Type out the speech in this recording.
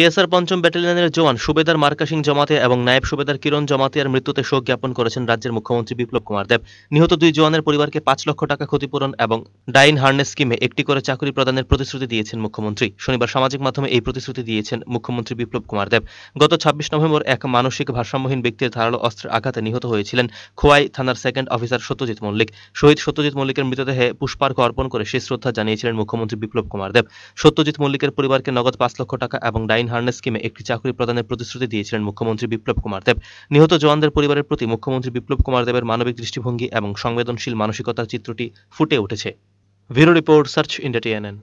TSR পঞ্চম ব্যাটালিয়নের জওয়ান সুবেদার মার্কা সিং জমাতে এবং নায়েব সুবেদার কিরণ জমাতিয়ার মৃত্যুতে শোক জ্ঞাপন করেছেন রাজ্যের মুখ্যমন্ত্রী বিপ্লব কুমার দেব নিহত দুই জওয়ানের পরিবারকে পাঁচ লক্ষ টাকা ক্ষতিপূরণ এবং ডাইন হার্নেস স্কিমে একটি করে চাকরি প্রদানের প্রতিশ্রুতি দিয়েছেন মুখ্যমন্ত্রী শনিবার সামাজিক মাধ্যমে এই প্রতিশ্রুতি দিয়েছেন মুখ্যমন্ত্রী বিপ্লব কুমার দেব গত ছাব্বিশ নভেম্বর এক মানসিক ভারসাম্যহীন ব্যক্তির ধারালো অস্ত্রের আঘাতে নিহত হয়েছিলেন খোয়াই থানার সেকেন্ড অফিসার সত্যজিৎ মল্লিক শহীদ সত্যজিৎ মল্লিকের মৃতদেহে পুষ্পার্ঘ অর্পণ করে শেষ শ্রদ্ধা জানিয়েছিলেন মুখ্যমন্ত্রী বিপ্লব কুমার দেব সত্যজিৎ মল্লিকের পরিবারকে নগদ পাঁচ লক্ষ টাকা এবং ডাইন হারনেস স্কিমে একটি চাকরি প্রদানের প্রতিশ্রুতি দিয়েছিলেন মুখ্যমন্ত্রী বিপ্লব কুমার দেব নিহত জওয়ানদের পরিবারের প্রতি মুখ্যমন্ত্রী বিপ্লব কুমার দেবের মানবিক দৃষ্টিভঙ্গি এবং সংবেদনশীল মানসিকতার চিত্রটি ফুটে উঠেছে ভিরো রিপোর্ট সার্চ ইন্ডিয়া টিএনএন